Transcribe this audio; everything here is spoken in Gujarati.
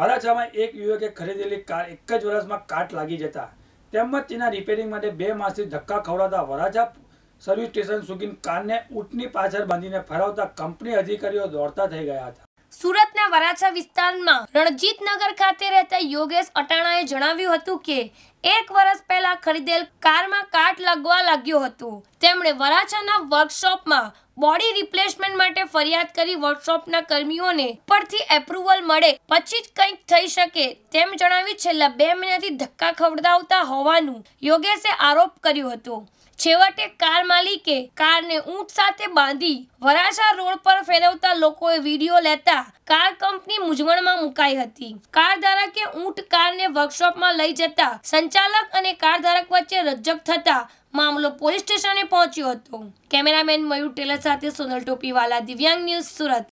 વરાછામાં એક યુવકે ખરીદેલી કાર એક જ વર્ષમાં કાટ લાગી જતા તેમજ તેના રિપેરિંગ માટે બે માસથી ધક્કા ખવડાવતા વરાછા સર્વિસ સ્ટેશન સુધીની કારને ઊંટની પાછળ બાંધીને ફેરવતા કંપની અધિકારીઓ દોડતા થઈ ગયા હતા સુરતના વરાછા વિસ્તારમાં રણજીતનગર ખાતે રહેતા યોગેશ અટાણાએ જણાવ્યું હતું કે એક વર્ષ પહેલા ખરીદેલ કારમાં કાટ લાગવા લાગ્યું હતું તેમણે વરાછાના વર્કશોપમાં બોડી રિપ્લેસમેન્ટ માટે ફરિયાદ કરી વર્કશોપના કર્મીઓને ઉપરથી એપ્રુવલ મળે પછી જ કંઈક થઈ શકે તેમ જણાવી છેલ્લા બે મહિનાથી ધક્કા ખવડાવતા હોવાનું યોગેશે આરોપ કર્યો હતો છેવટે કાર માલિકે કારને ઊંટ સાથે બાંધી વરાછા રોડ પર ફેરવતા લોકોએ વિડીયો લેતા કાર કંપની મૂંઝવણમાં મુકાઈ હતી કાર ધારકે ઊંટ કારને વર્કશોપમાં લઈ જતા સંચાલક અને કાર ધારક વચ્ચે રજક થતા મામલો પોલીસ સ્ટેશને પહોંચ્યો હતો કેમેરામેન મયુર ટેલર સાથે સોનલ ટોપીવાલા દિવ્યાંગ ન્યૂઝ સુરત